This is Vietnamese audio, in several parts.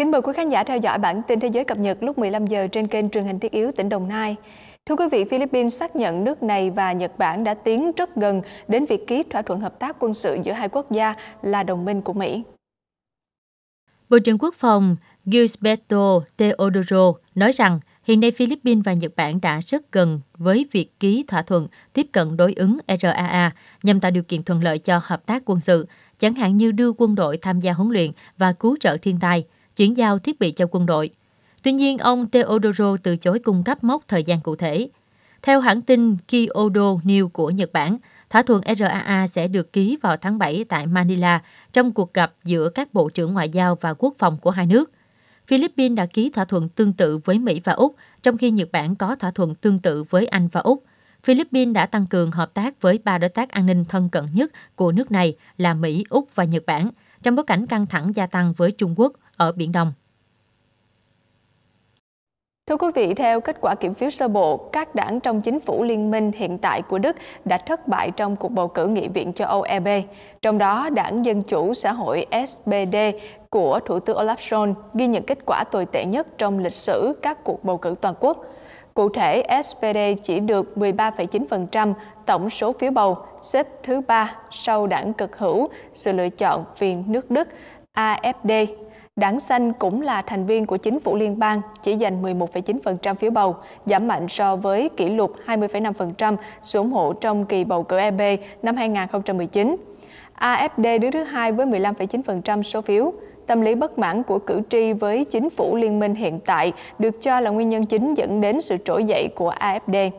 Kính mời quý khán giả theo dõi bản tin thế giới cập nhật lúc 15 giờ trên kênh truyền hình thiết yếu tỉnh Đồng Nai. Thưa quý vị, Philippines xác nhận nước này và Nhật Bản đã tiến rất gần đến việc ký thỏa thuận hợp tác quân sự giữa hai quốc gia là đồng minh của Mỹ. Bộ trưởng Quốc phòng Gilberto Teodoro nói rằng hiện nay Philippines và Nhật Bản đã rất gần với việc ký thỏa thuận tiếp cận đối ứng RAA nhằm tạo điều kiện thuận lợi cho hợp tác quân sự, chẳng hạn như đưa quân đội tham gia huấn luyện và cứu trợ thiên tai – chuyển giao thiết bị cho quân đội. Tuy nhiên, ông Teodoro từ chối cung cấp mốc thời gian cụ thể. Theo hãng tin Kyodo News của Nhật Bản, thỏa thuận RAA sẽ được ký vào tháng 7 tại Manila trong cuộc gặp giữa các bộ trưởng ngoại giao và quốc phòng của hai nước. Philippines đã ký thỏa thuận tương tự với Mỹ và Úc, trong khi Nhật Bản có thỏa thuận tương tự với Anh và Úc. Philippines đã tăng cường hợp tác với ba đối tác an ninh thân cận nhất của nước này là Mỹ, Úc và Nhật Bản, trong bối cảnh căng thẳng gia tăng với Trung Quốc – ở Biển Đông. Thưa quý vị, theo kết quả kiểm phiếu sơ bộ, các đảng trong chính phủ liên minh hiện tại của Đức đã thất bại trong cuộc bầu cử nghị viện cho oeb Trong đó, đảng Dân chủ xã hội SPD của Thủ tướng Olaf Scholz ghi nhận kết quả tồi tệ nhất trong lịch sử các cuộc bầu cử toàn quốc. Cụ thể, SPD chỉ được 13,9% tổng số phiếu bầu, xếp thứ ba sau đảng cực hữu, sự lựa chọn viên nước Đức AFD Đảng Xanh cũng là thành viên của chính phủ liên bang, chỉ giành 11,9% phiếu bầu, giảm mạnh so với kỷ lục 20,5% số ủng hộ trong kỳ bầu cử EB năm 2019. AFD đứng thứ hai với 15,9% số phiếu. Tâm lý bất mãn của cử tri với chính phủ liên minh hiện tại được cho là nguyên nhân chính dẫn đến sự trỗi dậy của AFD.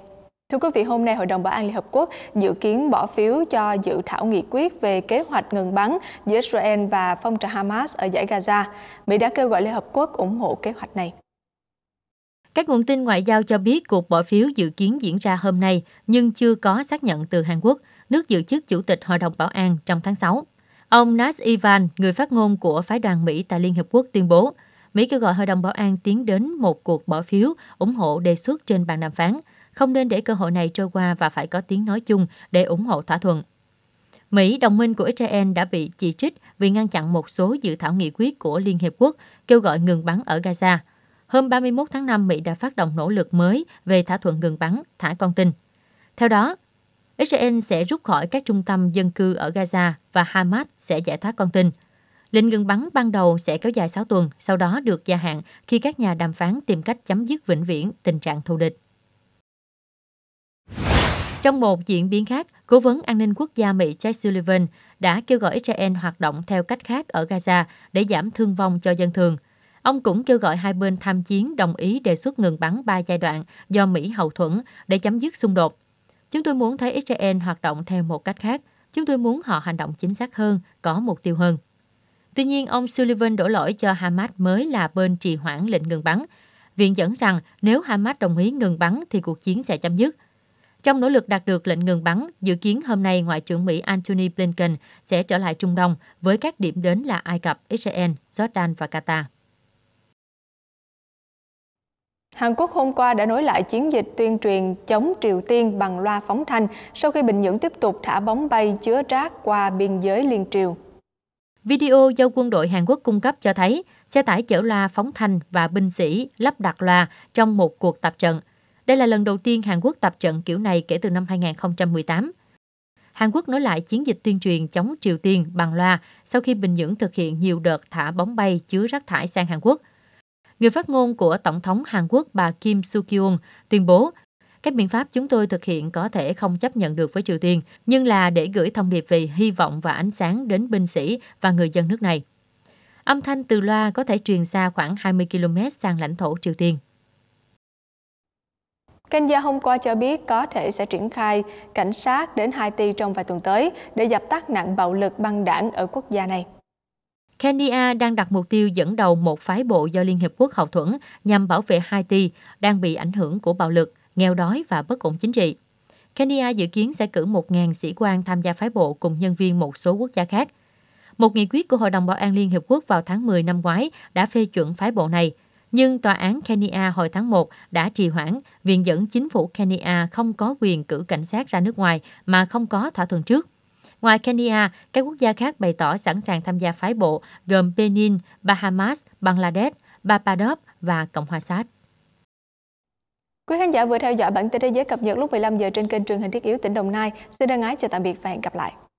Thưa quý vị, hôm nay Hội đồng Bảo an Liên Hợp Quốc dự kiến bỏ phiếu cho dự thảo nghị quyết về kế hoạch ngừng bắn giữa Israel và phong trào Hamas ở giải Gaza. Mỹ đã kêu gọi Liên Hợp Quốc ủng hộ kế hoạch này. Các nguồn tin ngoại giao cho biết cuộc bỏ phiếu dự kiến diễn ra hôm nay nhưng chưa có xác nhận từ Hàn Quốc, nước dự chức Chủ tịch Hội đồng Bảo an trong tháng 6. Ông Nas Ivan, người phát ngôn của phái đoàn Mỹ tại Liên Hợp Quốc tuyên bố, Mỹ kêu gọi Hội đồng Bảo an tiến đến một cuộc bỏ phiếu ủng hộ đề xuất trên bàn đàm phán – không nên để cơ hội này trôi qua và phải có tiếng nói chung để ủng hộ thỏa thuận. Mỹ, đồng minh của Israel đã bị chỉ trích vì ngăn chặn một số dự thảo nghị quyết của Liên Hiệp Quốc kêu gọi ngừng bắn ở Gaza. Hôm 31 tháng 5, Mỹ đã phát động nỗ lực mới về thỏa thuận ngừng bắn, thả con tin. Theo đó, Israel sẽ rút khỏi các trung tâm dân cư ở Gaza và Hamas sẽ giải thoát con tin. Lệnh ngừng bắn ban đầu sẽ kéo dài 6 tuần, sau đó được gia hạn khi các nhà đàm phán tìm cách chấm dứt vĩnh viễn tình trạng thù địch. Trong một diễn biến khác, Cố vấn an ninh quốc gia Mỹ Jake Sullivan đã kêu gọi Israel hoạt động theo cách khác ở Gaza để giảm thương vong cho dân thường. Ông cũng kêu gọi hai bên tham chiến đồng ý đề xuất ngừng bắn ba giai đoạn do Mỹ hậu thuẫn để chấm dứt xung đột. Chúng tôi muốn thấy Israel hoạt động theo một cách khác. Chúng tôi muốn họ hành động chính xác hơn, có mục tiêu hơn. Tuy nhiên, ông Sullivan đổ lỗi cho Hamas mới là bên trì hoãn lệnh ngừng bắn. Viện dẫn rằng nếu Hamas đồng ý ngừng bắn thì cuộc chiến sẽ chấm dứt trong nỗ lực đạt được lệnh ngừng bắn, dự kiến hôm nay Ngoại trưởng Mỹ Antony Blinken sẽ trở lại Trung Đông với các điểm đến là Ai Cập, Israel, Jordan và Qatar. Hàn Quốc hôm qua đã nối lại chiến dịch tuyên truyền chống Triều Tiên bằng loa phóng thanh sau khi Bình Nhưỡng tiếp tục thả bóng bay chứa rác qua biên giới liên triều. Video do quân đội Hàn Quốc cung cấp cho thấy xe tải chở loa phóng thanh và binh sĩ lắp đặt loa trong một cuộc tập trận – đây là lần đầu tiên Hàn Quốc tập trận kiểu này kể từ năm 2018. Hàn Quốc nối lại chiến dịch tuyên truyền chống Triều Tiên bằng loa sau khi Bình Nhưỡng thực hiện nhiều đợt thả bóng bay chứa rác thải sang Hàn Quốc. Người phát ngôn của Tổng thống Hàn Quốc bà Kim Soo-kyung tuyên bố các biện pháp chúng tôi thực hiện có thể không chấp nhận được với Triều Tiên, nhưng là để gửi thông điệp về hy vọng và ánh sáng đến binh sĩ và người dân nước này. Âm thanh từ loa có thể truyền xa khoảng 20 km sang lãnh thổ Triều Tiên. Kenya hôm qua cho biết có thể sẽ triển khai cảnh sát đến Haiti trong vài tuần tới để dập tắt nạn bạo lực băng đảng ở quốc gia này. Kenya đang đặt mục tiêu dẫn đầu một phái bộ do Liên Hiệp Quốc hậu thuẫn nhằm bảo vệ Haiti đang bị ảnh hưởng của bạo lực, nghèo đói và bất ổn chính trị. Kenya dự kiến sẽ cử 1.000 sĩ quan tham gia phái bộ cùng nhân viên một số quốc gia khác. Một nghị quyết của Hội đồng Bảo an Liên Hiệp Quốc vào tháng 10 năm ngoái đã phê chuẩn phái bộ này, nhưng tòa án Kenya hồi tháng 1 đã trì hoãn viện dẫn chính phủ Kenya không có quyền cử cảnh sát ra nước ngoài mà không có thỏa thuận trước. Ngoài Kenya, các quốc gia khác bày tỏ sẵn sàng tham gia phái bộ gồm Benin, Bahamas, Bangladesh, Barbados và Cộng hòa Sát. Quý khán giả vừa theo dõi bản tin thế giới cập nhật lúc 15 giờ trên kênh truyền hình thiết yếu tỉnh Đồng Nai. Xin đăng ái chào tạm biệt và hẹn gặp lại.